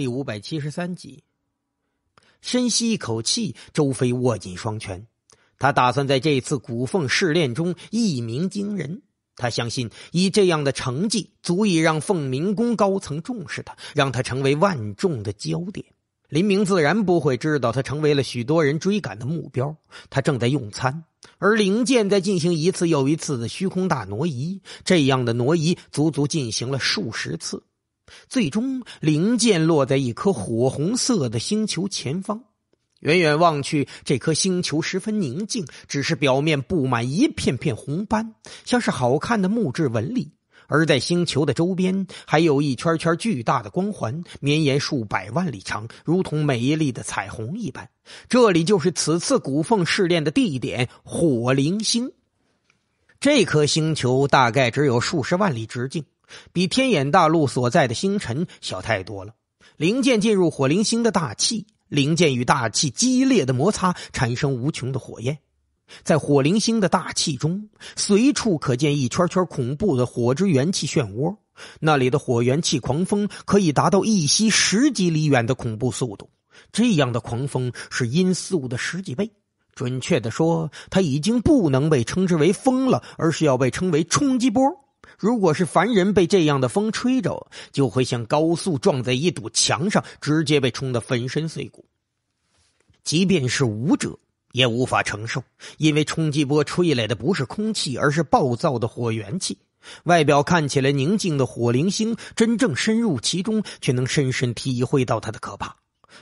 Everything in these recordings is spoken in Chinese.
第五百七十三集。深吸一口气，周飞握紧双拳。他打算在这次古凤试炼中一鸣惊人。他相信，以这样的成绩，足以让凤鸣宫高层重视他，让他成为万众的焦点。林明自然不会知道，他成为了许多人追赶的目标。他正在用餐，而灵剑在进行一次又一次的虚空大挪移。这样的挪移，足足进行了数十次。最终，零件落在一颗火红色的星球前方。远远望去，这颗星球十分宁静，只是表面布满一片片红斑，像是好看的木质纹理。而在星球的周边，还有一圈圈巨大的光环，绵延数百万里长，如同美丽的彩虹一般。这里就是此次古凤试炼的地点——火灵星。这颗星球大概只有数十万里直径。比天眼大陆所在的星辰小太多了。零件进入火灵星的大气，零件与大气激烈的摩擦产生无穷的火焰。在火灵星的大气中，随处可见一圈圈恐怖的火之元气漩涡。那里的火元气狂风可以达到一息十几里远的恐怖速度。这样的狂风是音速的十几倍。准确的说，它已经不能被称之为风了，而是要被称为冲击波。如果是凡人被这样的风吹着，就会像高速撞在一堵墙上，直接被冲得粉身碎骨。即便是武者也无法承受，因为冲击波吹来的不是空气，而是暴躁的火元气。外表看起来宁静的火灵星，真正深入其中，却能深深体会到它的可怕。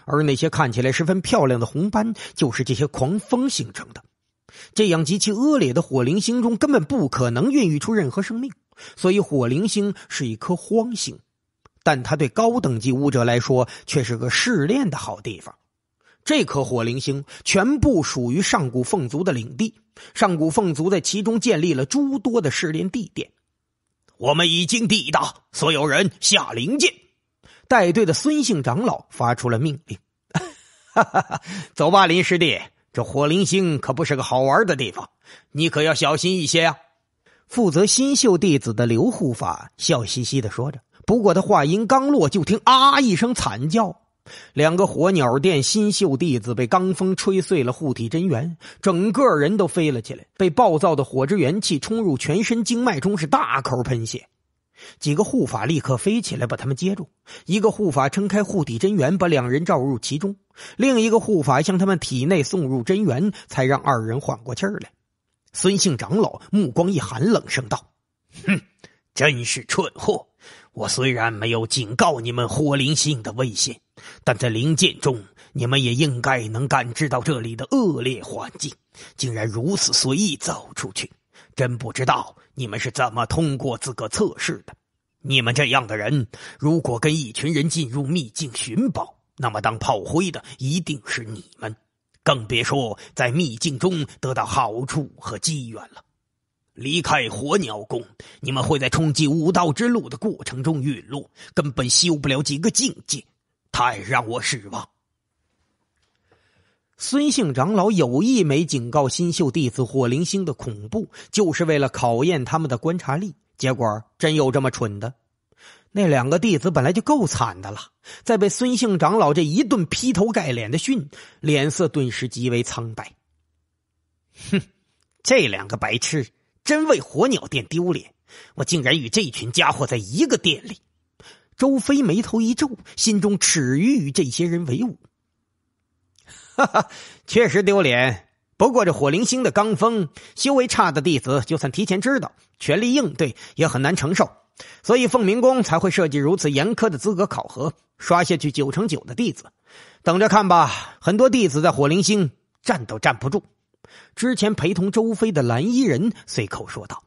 而那些看起来十分漂亮的红斑，就是这些狂风形成的。这样极其恶劣的火灵星中，根本不可能孕育出任何生命。所以火灵星是一颗荒星，但它对高等级武者来说却是个试炼的好地方。这颗火灵星全部属于上古凤族的领地，上古凤族在其中建立了诸多的试炼地点。我们已经抵达，所有人下灵界。带队的孙姓长老发出了命令：“走吧，林师弟，这火灵星可不是个好玩的地方，你可要小心一些呀。”负责新秀弟子的刘护法笑嘻嘻的说着，不过他话音刚落，就听啊一声惨叫，两个火鸟殿新秀弟子被罡风吹碎了护体真元，整个人都飞了起来，被暴躁的火之元气冲入全身经脉中，是大口喷血。几个护法立刻飞起来把他们接住，一个护法撑开护体真元，把两人罩入其中，另一个护法向他们体内送入真元，才让二人缓过气儿来。孙姓长老目光一寒，冷声道：“哼，真是蠢货！我虽然没有警告你们火灵性的危险，但在灵界中，你们也应该能感知到这里的恶劣环境。竟然如此随意走出去，真不知道你们是怎么通过资格测试的！你们这样的人，如果跟一群人进入秘境寻宝，那么当炮灰的一定是你们。”更别说在秘境中得到好处和机缘了。离开火鸟宫，你们会在冲击武道之路的过程中陨落，根本修不了几个境界，太让我失望。孙姓长老有意没警告新秀弟子火灵星的恐怖，就是为了考验他们的观察力。结果真有这么蠢的。那两个弟子本来就够惨的了，再被孙姓长老这一顿劈头盖脸的训，脸色顿时极为苍白。哼，这两个白痴，真为火鸟殿丢脸！我竟然与这群家伙在一个店里。周飞眉头一皱，心中耻于与这些人为伍。哈哈，确实丢脸。不过这火灵星的罡风，修为差的弟子就算提前知道，全力应对也很难承受。所以，凤鸣宫才会设计如此严苛的资格考核，刷下去九成九的弟子。等着看吧，很多弟子在火灵星站都站不住。之前陪同周飞的蓝衣人随口说道。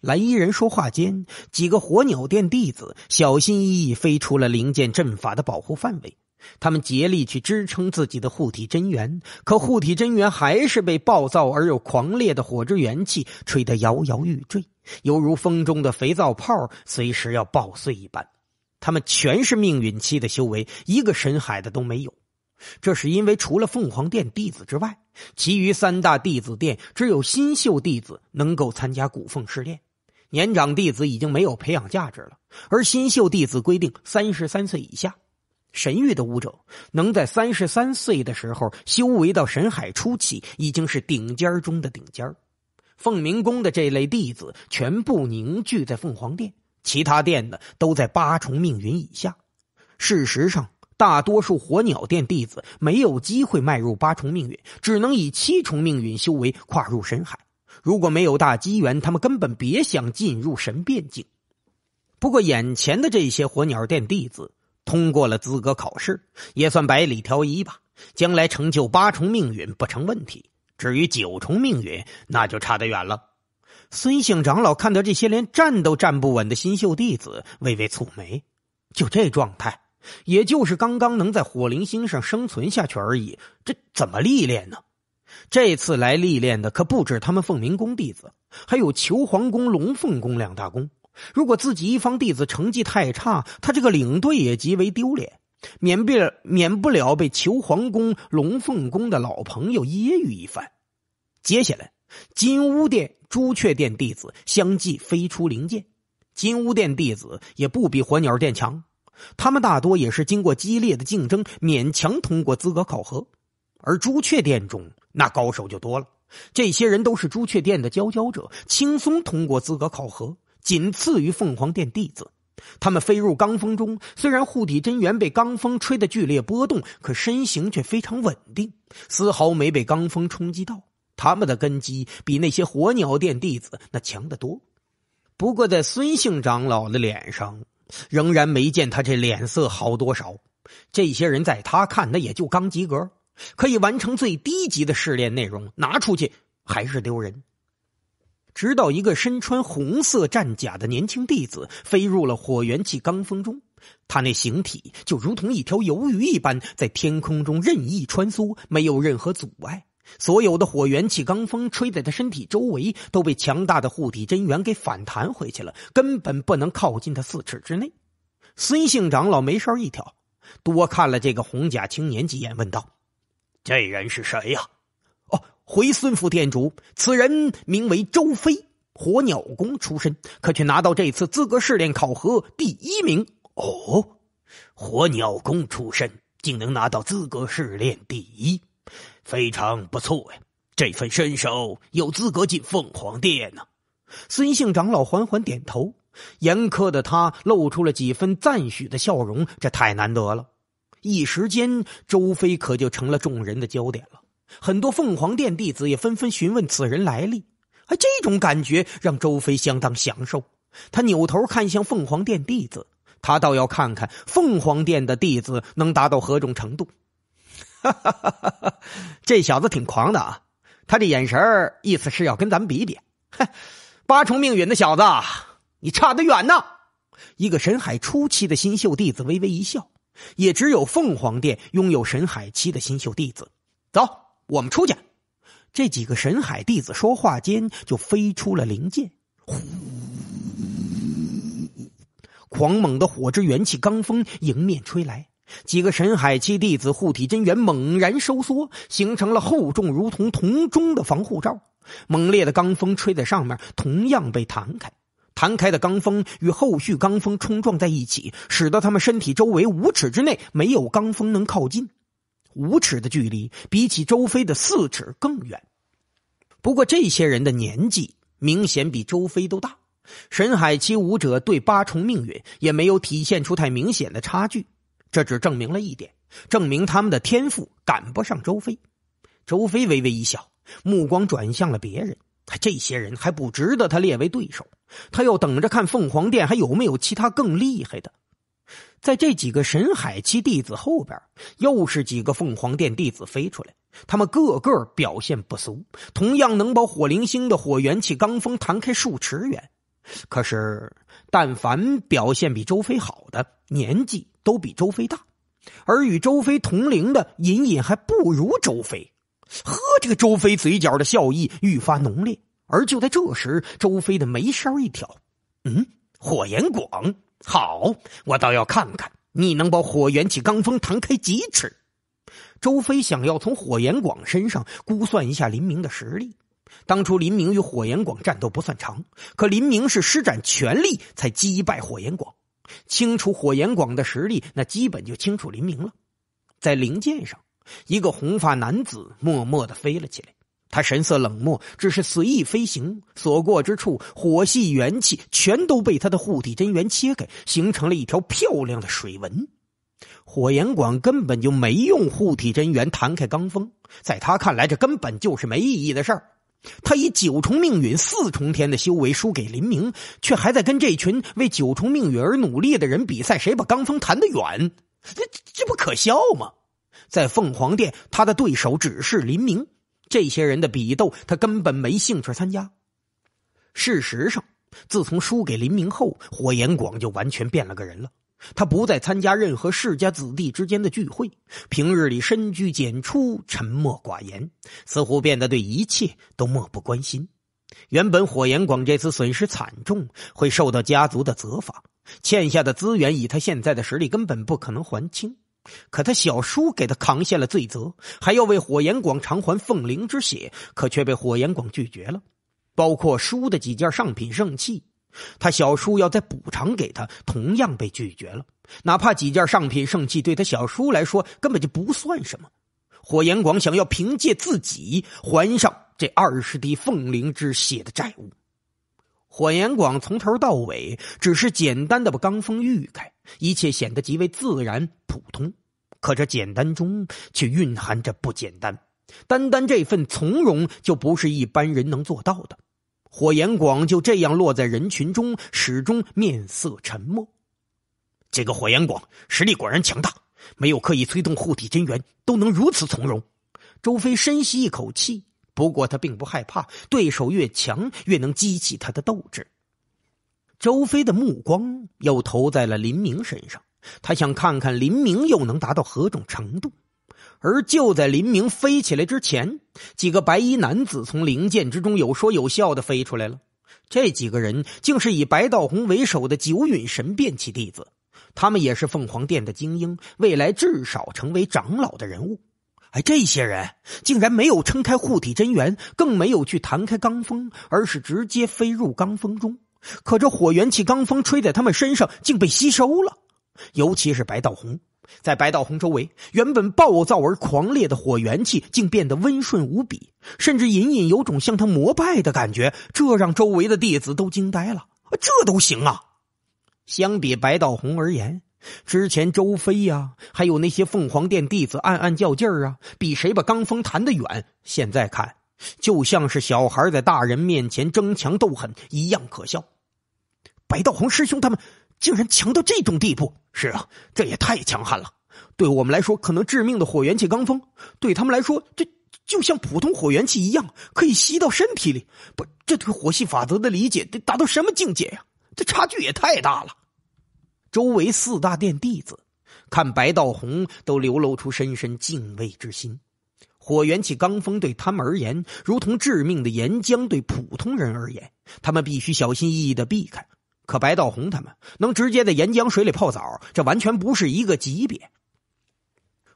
蓝衣人说话间，几个火鸟殿弟子小心翼翼飞出了灵剑阵法的保护范围。他们竭力去支撑自己的护体真元，可护体真元还是被暴躁而又狂烈的火之元气吹得摇摇欲坠，犹如风中的肥皂泡，随时要爆碎一般。他们全是命运期的修为，一个神海的都没有。这是因为，除了凤凰殿弟子之外，其余三大弟子殿只有新秀弟子能够参加古凤试炼，年长弟子已经没有培养价值了。而新秀弟子规定三十三岁以下。神域的武者能在三十三岁的时候修为到神海初期，已经是顶尖儿中的顶尖儿。凤鸣宫的这类弟子全部凝聚在凤凰殿，其他殿呢都在八重命运以下。事实上，大多数火鸟殿弟子没有机会迈入八重命运，只能以七重命运修为跨入神海。如果没有大机缘，他们根本别想进入神变境。不过，眼前的这些火鸟殿弟子。通过了资格考试，也算百里挑一吧。将来成就八重命运不成问题，至于九重命运，那就差得远了。孙姓长老看到这些连站都站不稳的新秀弟子，微微蹙眉。就这状态，也就是刚刚能在火灵星上生存下去而已。这怎么历练呢？这次来历练的可不止他们凤鸣宫弟子，还有求皇宫、龙凤宫两大宫。如果自己一方弟子成绩太差，他这个领队也极为丢脸，免不免不了被求皇宫、龙凤宫的老朋友揶揄一番。接下来，金乌殿、朱雀殿弟子相继飞出灵剑。金乌殿弟子也不比火鸟殿强，他们大多也是经过激烈的竞争，勉强通过资格考核。而朱雀殿中那高手就多了，这些人都是朱雀殿的佼佼者，轻松通过资格考核。仅次于凤凰殿弟子，他们飞入罡风中，虽然护体真元被罡风吹得剧烈波动，可身形却非常稳定，丝毫没被罡风冲击到。他们的根基比那些火鸟殿弟子那强得多。不过，在孙姓长老的脸上，仍然没见他这脸色好多少。这些人在他看，那也就刚及格，可以完成最低级的试炼内容，拿出去还是丢人。直到一个身穿红色战甲的年轻弟子飞入了火元气罡风中，他那形体就如同一条游鱼一般，在天空中任意穿梭，没有任何阻碍。所有的火元气罡风吹在他身体周围，都被强大的护体真元给反弹回去了，根本不能靠近他四尺之内。孙姓长老眉梢一挑，多看了这个红甲青年几眼，问道：“这人是谁呀？”回孙府殿主，此人名为周飞，火鸟宫出身，可却拿到这次资格试炼考核第一名。哦，火鸟宫出身竟能拿到资格试炼第一，非常不错呀！这份身手有资格进凤凰殿呢。孙姓长老缓缓点头，严苛的他露出了几分赞许的笑容。这太难得了，一时间，周飞可就成了众人的焦点了。很多凤凰殿弟子也纷纷询问此人来历，哎，这种感觉让周飞相当享受。他扭头看向凤凰殿弟子，他倒要看看凤凰殿的弟子能达到何种程度。哈哈哈！哈，这小子挺狂的啊！他这眼神儿，意思是要跟咱们比比。哼，八重命运的小子，你差得远呢！一个神海初期的新秀弟子微微一笑，也只有凤凰殿拥有神海期的新秀弟子。走。我们出去！这几个神海弟子说话间就飞出了灵界，呼！狂猛的火之元气罡风迎面吹来，几个神海期弟子护体真元猛然收缩，形成了厚重如同铜钟的防护罩。猛烈的罡风吹在上面，同样被弹开。弹开的罡风与后续罡风冲撞在一起，使得他们身体周围五尺之内没有罡风能靠近。五尺的距离比起周飞的四尺更远，不过这些人的年纪明显比周飞都大，沈海七武者对八重命运也没有体现出太明显的差距，这只证明了一点：证明他们的天赋赶不上周飞。周飞微微一笑，目光转向了别人。这些人还不值得他列为对手，他要等着看凤凰殿还有没有其他更厉害的。在这几个神海期弟子后边，又是几个凤凰殿弟子飞出来。他们个个表现不俗，同样能把火灵星的火元气罡风弹开数尺远。可是，但凡表现比周飞好的，年纪都比周飞大；而与周飞同龄的，隐隐还不如周飞。呵，这个周飞嘴角的笑意愈发浓烈。而就在这时，周飞的眉梢一挑：“嗯，火眼广。”好，我倒要看看你能把火元气罡风弹开几尺。周飞想要从火炎广身上估算一下林明的实力。当初林明与火炎广战斗不算长，可林明是施展全力才击败火炎广。清楚火炎广的实力，那基本就清楚林明了。在灵剑上，一个红发男子默默的飞了起来。他神色冷漠，只是随意飞行，所过之处，火系元气全都被他的护体真元切开，形成了一条漂亮的水纹。火炎管根本就没用护体真元弹开罡风，在他看来，这根本就是没意义的事儿。他以九重命运四重天的修为输给林明，却还在跟这群为九重命运而努力的人比赛，谁把罡风弹得远？这这不可笑吗？在凤凰殿，他的对手只是林明。这些人的比斗，他根本没兴趣参加。事实上，自从输给林明后，火延广就完全变了个人了。他不再参加任何世家子弟之间的聚会，平日里深居简出，沉默寡言，似乎变得对一切都漠不关心。原本火炎广这次损失惨重，会受到家族的责罚，欠下的资源以他现在的实力根本不可能还清。可他小叔给他扛下了罪责，还要为火炎广偿还凤灵之血，可却被火炎广拒绝了。包括输的几件上品圣器，他小叔要再补偿给他，同样被拒绝了。哪怕几件上品圣器对他小叔来说根本就不算什么，火炎广想要凭借自己还上这二十滴凤灵之血的债务。火炎广从头到尾只是简单的把罡风御开。一切显得极为自然普通，可这简单中却蕴含着不简单。单单这份从容，就不是一般人能做到的。火炎广就这样落在人群中，始终面色沉默。这个火炎广实力果然强大，没有刻意催动护体真元，都能如此从容。周飞深吸一口气，不过他并不害怕，对手越强，越能激起他的斗志。周飞的目光又投在了林明身上，他想看看林明又能达到何种程度。而就在林明飞起来之前，几个白衣男子从灵剑之中有说有笑的飞出来了。这几个人竟是以白道红为首的九陨神变器弟子，他们也是凤凰殿的精英，未来至少成为长老的人物。哎，这些人竟然没有撑开护体真元，更没有去弹开罡风，而是直接飞入罡风中。可这火元气罡风吹在他们身上，竟被吸收了。尤其是白道红，在白道红周围，原本暴躁而狂烈的火元气，竟变得温顺无比，甚至隐隐有种向他膜拜的感觉。这让周围的弟子都惊呆了。这都行啊！相比白道红而言，之前周飞呀，还有那些凤凰殿弟子暗暗较劲儿啊，比谁把罡风弹得远。现在看，就像是小孩在大人面前争强斗狠一样可笑。白道红师兄他们竟然强到这种地步！是啊，这也太强悍了。对我们来说可能致命的火元气罡风，对他们来说这就像普通火元气一样，可以吸到身体里。不，这对火系法则的理解得达到什么境界呀？这差距也太大了。周围四大殿弟子看白道红，都流露出深深敬畏之心。火元气罡风对他们而言，如同致命的岩浆；对普通人而言，他们必须小心翼翼的避开。可白道红他们能直接在岩浆水里泡澡，这完全不是一个级别。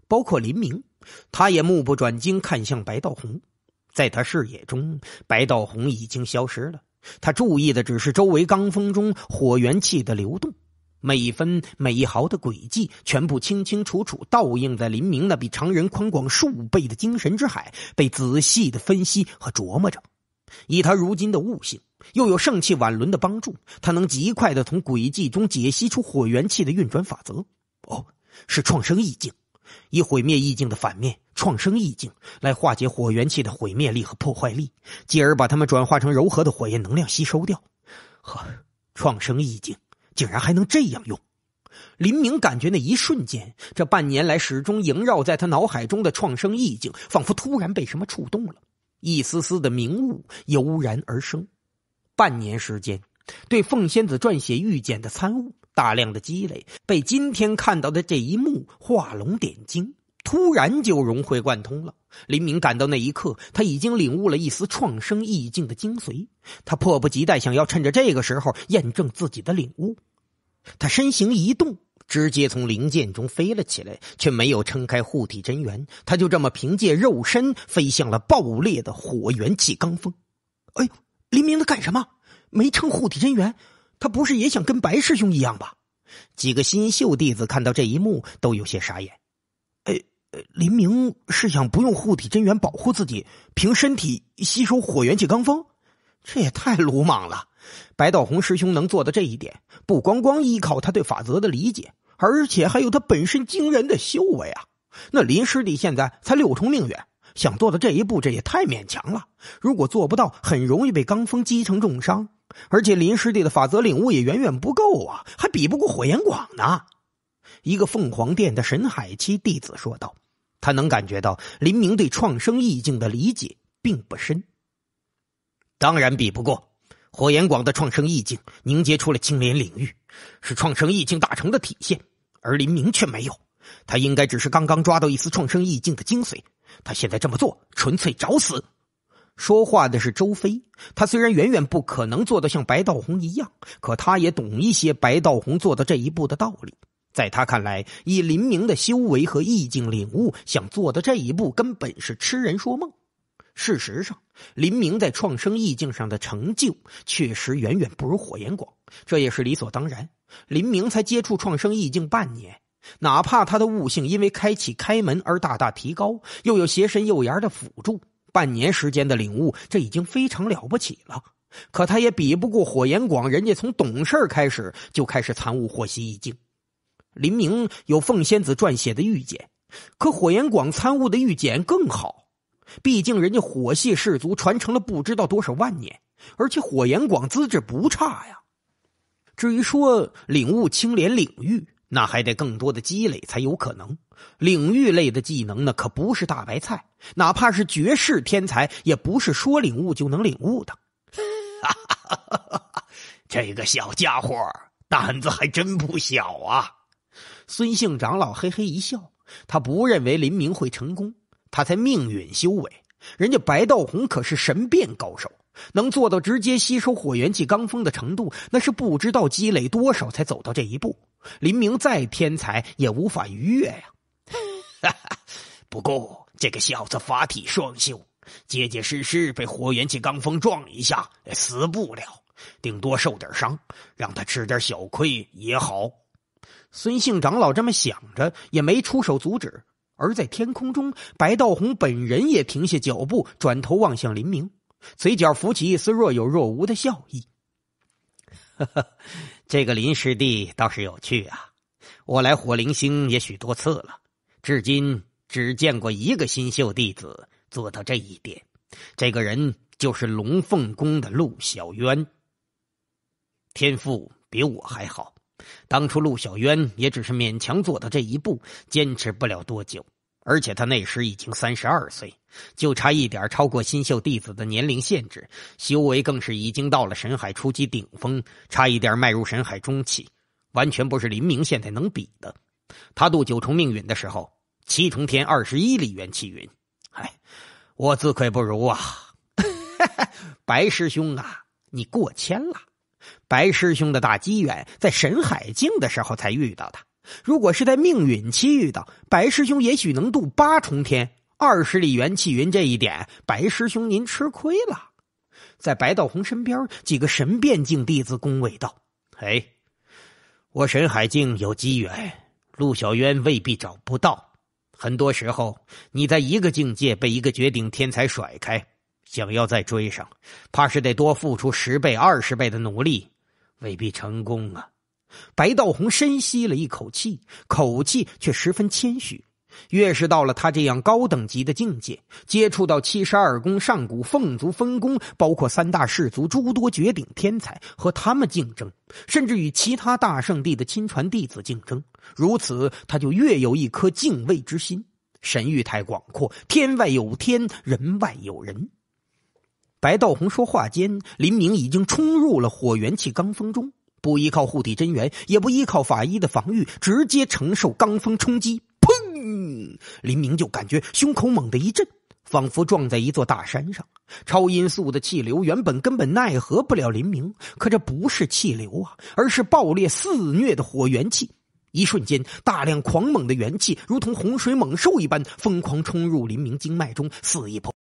包括林明，他也目不转睛看向白道红，在他视野中，白道红已经消失了。他注意的只是周围罡风中火元气的流动，每分每一毫的轨迹，全部清清楚楚倒映在林明那比常人宽广数倍的精神之海，被仔细的分析和琢磨着。以他如今的悟性，又有圣器挽轮的帮助，他能极快的从诡迹中解析出火元气的运转法则。哦，是创生意境，以毁灭意境的反面——创生意境，来化解火元气的毁灭力和破坏力，继而把它们转化成柔和的火焰能量吸收掉。呵，创生意境竟然还能这样用！林明感觉那一瞬间，这半年来始终萦绕在他脑海中的创生意境，仿佛突然被什么触动了。一丝丝的明悟油然而生，半年时间，对凤仙子撰写御简的参悟，大量的积累，被今天看到的这一幕画龙点睛，突然就融会贯通了。林明感到那一刻，他已经领悟了一丝创生意境的精髓，他迫不及待想要趁着这个时候验证自己的领悟，他身形一动。直接从灵剑中飞了起来，却没有撑开护体真元，他就这么凭借肉身飞向了爆裂的火元气罡风。哎，林明他干什么？没撑护体真元，他不是也想跟白师兄一样吧？几个新秀弟子看到这一幕都有些傻眼。哎，林明是想不用护体真元保护自己，凭身体吸收火元气罡风？这也太鲁莽了！白道红师兄能做到这一点，不光光依靠他对法则的理解，而且还有他本身惊人的修为啊！那林师弟现在才六重命元，想做到这一步，这也太勉强了。如果做不到，很容易被罡风击成重伤。而且林师弟的法则领悟也远远不够啊，还比不过火焰广呢。一个凤凰殿的神海期弟子说道：“他能感觉到林明对创生意境的理解并不深。”当然比不过，火炎广的创生意境凝结出了青莲领域，是创生意境大成的体现，而林明却没有。他应该只是刚刚抓到一丝创生意境的精髓。他现在这么做，纯粹找死。说话的是周飞。他虽然远远不可能做到像白道红一样，可他也懂一些白道红做到这一步的道理。在他看来，以林明的修为和意境领悟，想做到这一步，根本是痴人说梦。事实上，林明在创生意境上的成就确实远远不如火炎广，这也是理所当然。林明才接触创生意境半年，哪怕他的悟性因为开启开门而大大提高，又有邪神右芽的辅助，半年时间的领悟，这已经非常了不起了。可他也比不过火炎广，人家从懂事儿开始就开始参悟火系意境。林明有凤仙子撰写的玉简，可火炎广参悟的玉简更好。毕竟人家火系氏族传承了不知道多少万年，而且火炎广资质不差呀。至于说领悟青莲领域，那还得更多的积累才有可能。领域类的技能呢，可不是大白菜，哪怕是绝世天才，也不是说领悟就能领悟的。这个小家伙胆子还真不小啊！孙姓长老嘿嘿一笑，他不认为林明会成功。他才命运修为，人家白道红可是神变高手，能做到直接吸收火元气罡风的程度，那是不知道积累多少才走到这一步。林明再天才也无法逾越呀。不过这个小子法体双修，结结实实被火元气罡风撞一下，死不了，顶多受点伤，让他吃点小亏也好。孙姓长老这么想着，也没出手阻止。而在天空中，白道宏本人也停下脚步，转头望向林明，嘴角浮起一丝若有若无的笑意。这个林师弟倒是有趣啊！我来火灵星也许多次了，至今只见过一个新秀弟子做到这一点，这个人就是龙凤宫的陆小渊。天赋比我还好。当初陆小渊也只是勉强做到这一步，坚持不了多久。而且他那时已经三十二岁，就差一点超过新秀弟子的年龄限制，修为更是已经到了神海初期顶峰，差一点迈入神海中期，完全不是林明现在能比的。他渡九重命运的时候，七重天二十一里元气云，哎，我自愧不如啊！白师兄啊，你过谦了。白师兄的大机缘在沈海境的时候才遇到的。如果是在命运期遇到，白师兄也许能渡八重天、二十里元气云。这一点，白师兄您吃亏了。在白道红身边，几个神变境弟子恭维道：“哎，我沈海境有机缘，陆小渊未必找不到。很多时候，你在一个境界被一个绝顶天才甩开，想要再追上，怕是得多付出十倍、二十倍的努力。”未必成功啊！白道红深吸了一口气，口气却十分谦虚。越是到了他这样高等级的境界，接触到七十二宫、上古凤族分工，包括三大氏族诸多绝顶天才，和他们竞争，甚至与其他大圣地的亲传弟子竞争，如此他就越有一颗敬畏之心。神域太广阔，天外有天，人外有人。白道红说话间，林明已经冲入了火元气罡风中，不依靠护体真元，也不依靠法医的防御，直接承受罡风冲击。砰！林明就感觉胸口猛地一震，仿佛撞在一座大山上。超音速的气流原本根本奈何不了林明，可这不是气流啊，而是爆裂肆虐的火元气。一瞬间，大量狂猛的元气如同洪水猛兽一般，疯狂冲入林明经脉中，肆意破。